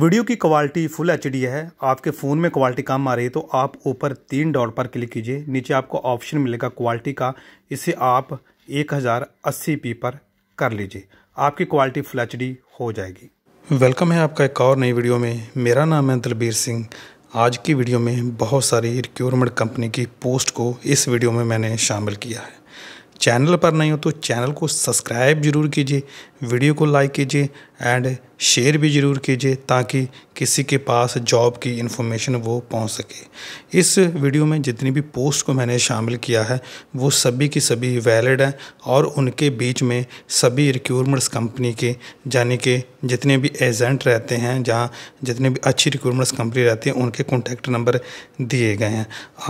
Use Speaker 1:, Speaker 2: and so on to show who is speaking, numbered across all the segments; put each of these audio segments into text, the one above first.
Speaker 1: video की quality full H है आपके फ़ोन में क्वालिटी कम आ रही है तो आप ऊपर तीन डॉट पर क्लिक कीजिए नीचे आपको ऑप्शन मिलेगा क्वालिटी का इसे आप एक पर कर लीजिए आपकी क्वालिटी फुल एच हो जाएगी वेलकम है आपका एक और नई वीडियो में मेरा नाम है दलबीर सिंह आज की वीडियो में बहुत सारी रिक्योरमेंट कंपनी की पोस्ट को इस वीडियो में मैंने शामिल किया है चैनल पर नहीं हो तो चैनल को सब्सक्राइब जरूर कीजिए वीडियो को लाइक कीजिए एंड शेयर भी ज़रूर कीजिए ताकि किसी के पास जॉब की इन्फॉर्मेशन वो पहुंच सके इस वीडियो में जितनी भी पोस्ट को मैंने शामिल किया है वो सभी की सभी वैलिड हैं और उनके बीच में सभी रिक्यूरमेंट्स कंपनी के यानी कि जितने भी एजेंट रहते हैं जहाँ जितने भी अच्छी रिक्यूरमेंट्स कंपनी रहती है उनके कॉन्टैक्ट नंबर दिए गए हैं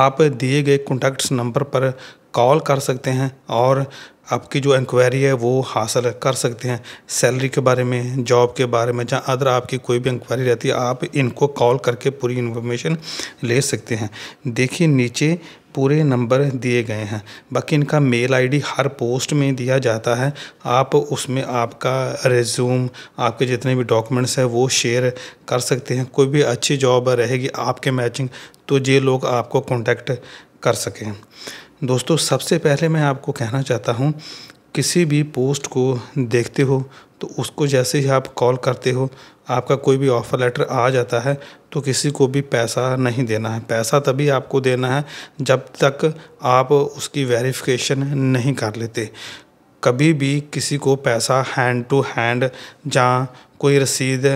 Speaker 1: आप दिए गए कॉन्टैक्ट्स नंबर पर कॉल कर सकते हैं और आपकी जो इंक्वायरी है वो हासिल कर सकते हैं सैलरी के बारे में जॉब के बारे में जहाँ अदर आपकी कोई भी इंक्वायरी रहती है आप इनको कॉल करके पूरी इन्फॉर्मेशन ले सकते हैं देखिए नीचे पूरे नंबर दिए गए हैं बाकी इनका मेल आईडी हर पोस्ट में दिया जाता है आप उसमें आपका रेज्यूम आपके जितने भी डॉक्यूमेंट्स हैं वो शेयर कर सकते हैं कोई भी अच्छी जॉब रहेगी आपके मैचिंग तो ये लोग आपको कॉन्टैक्ट कर सकें दोस्तों सबसे पहले मैं आपको कहना चाहता हूँ किसी भी पोस्ट को देखते हो तो उसको जैसे ही आप कॉल करते हो आपका कोई भी ऑफ़र लेटर आ जाता है तो किसी को भी पैसा नहीं देना है पैसा तभी आपको देना है जब तक आप उसकी वेरिफिकेशन नहीं कर लेते कभी भी किसी को पैसा हैंड टू हैंड या कोई रसीद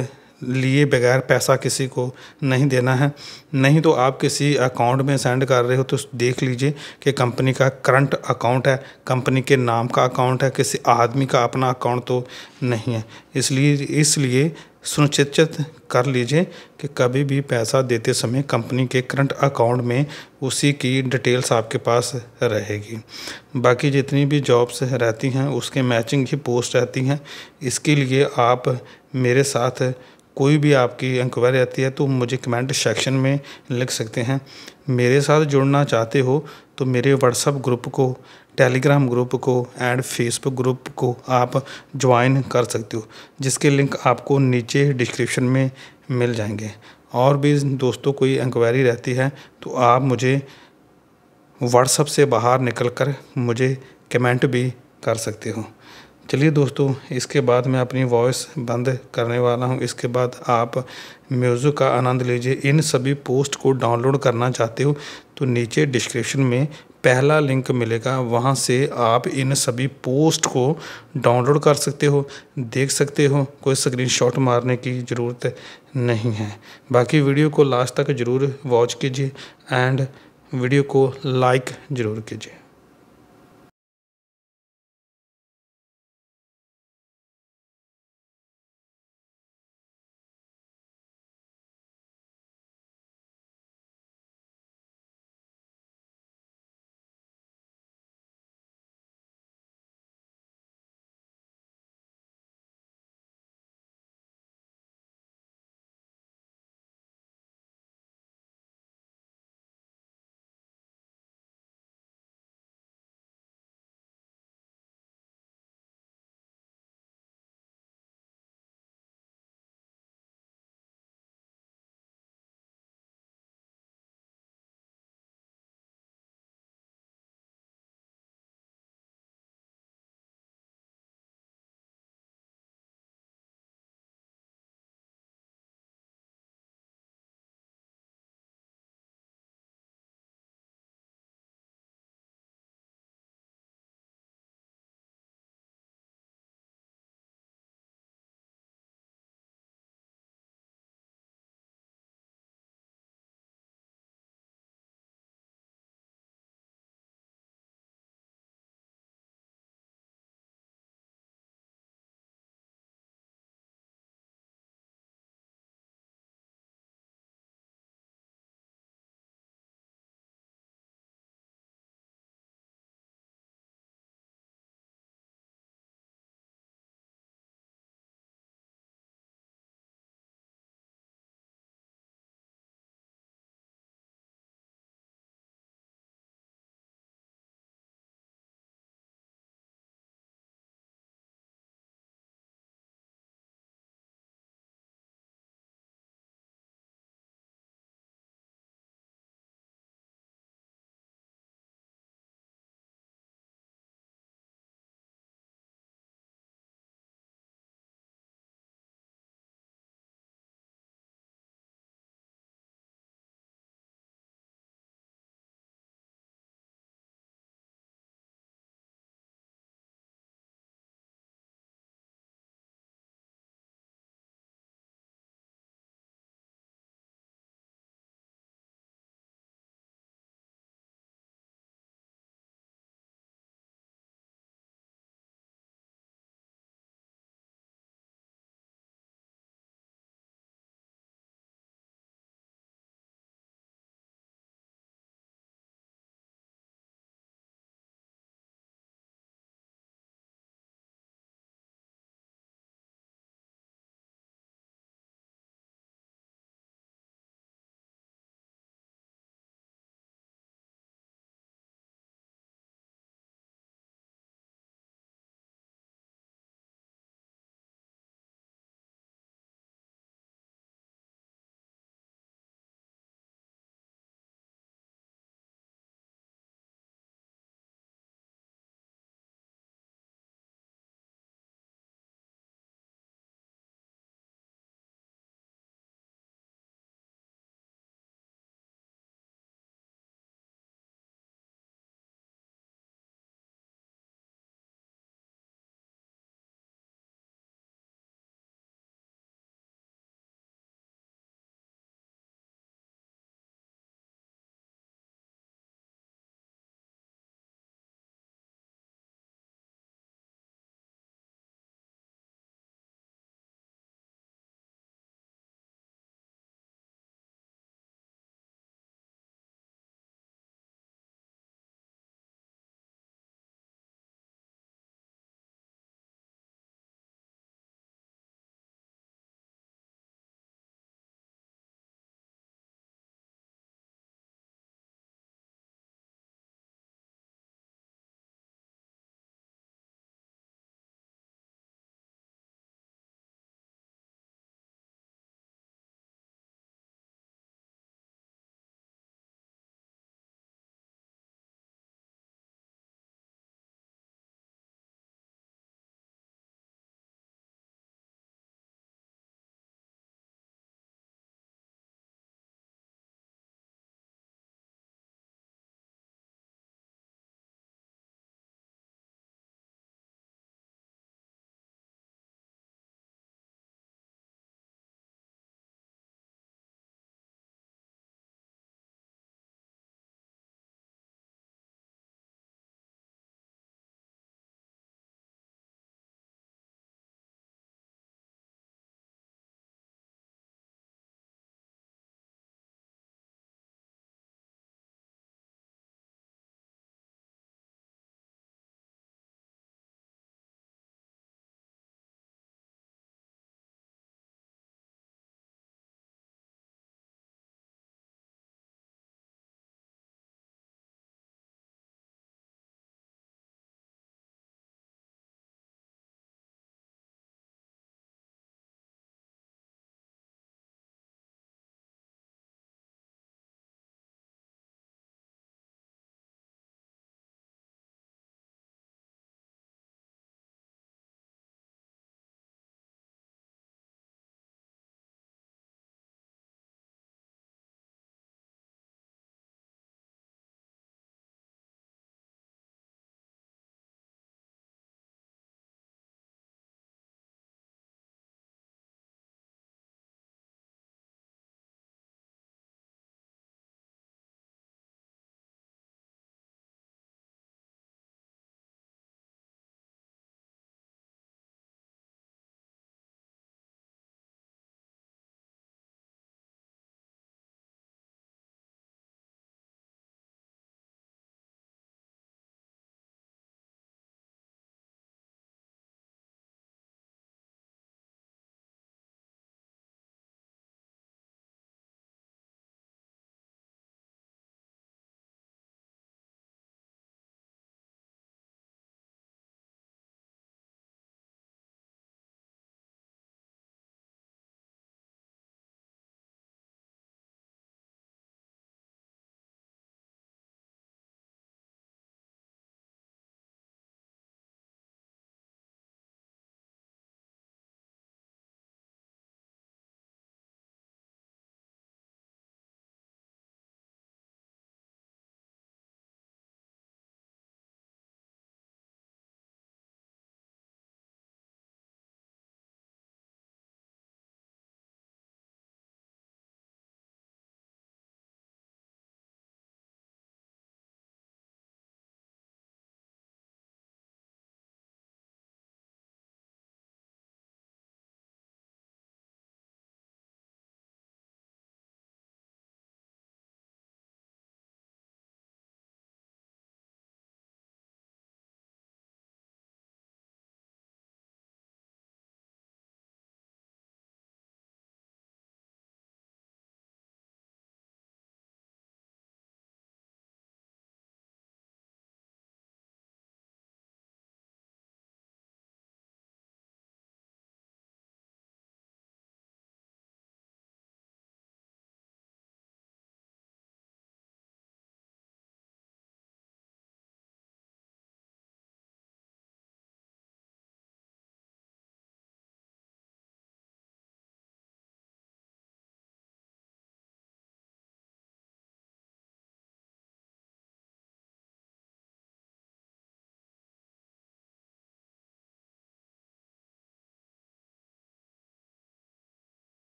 Speaker 1: लिए बगैर पैसा किसी को नहीं देना है नहीं तो आप किसी अकाउंट में सेंड कर रहे हो तो देख लीजिए कि कंपनी का करंट अकाउंट है कंपनी के नाम का अकाउंट है किसी आदमी का अपना अकाउंट तो नहीं है इसलिए इसलिए सुनिश्चित कर लीजिए कि कभी भी पैसा देते समय कंपनी के करंट अकाउंट में उसी की डिटेल्स आपके पास रहेगी बाकी जितनी भी जॉब्स रहती हैं उसके मैचिंग ही पोस्ट रहती हैं इसके लिए आप मेरे साथ कोई भी आपकी इंक्वायरी आती है तो मुझे कमेंट सेक्शन में लिख सकते हैं मेरे साथ जुड़ना चाहते हो तो मेरे व्हाट्सअप ग्रुप को टेलीग्राम ग्रुप को एंड फेसबुक ग्रुप को आप ज्वाइन कर सकते हो जिसके लिंक आपको नीचे डिस्क्रिप्शन में मिल जाएंगे और भी दोस्तों कोई इंक्वायरी रहती है तो आप मुझे व्हाट्सअप से बाहर निकल कर मुझे कमेंट भी कर सकते हो चलिए दोस्तों इसके बाद मैं अपनी वॉइस बंद करने वाला हूँ इसके बाद आप म्यूज़िक का आनंद लीजिए इन सभी पोस्ट को डाउनलोड करना चाहते हो तो नीचे डिस्क्रिप्शन में पहला लिंक मिलेगा वहाँ से आप इन सभी पोस्ट को डाउनलोड कर सकते हो देख सकते हो कोई स्क्रीनशॉट मारने की ज़रूरत नहीं है बाकी वीडियो को लास्ट तक ज़रूर वॉच कीजिए एंड वीडियो को लाइक ज़रूर कीजिए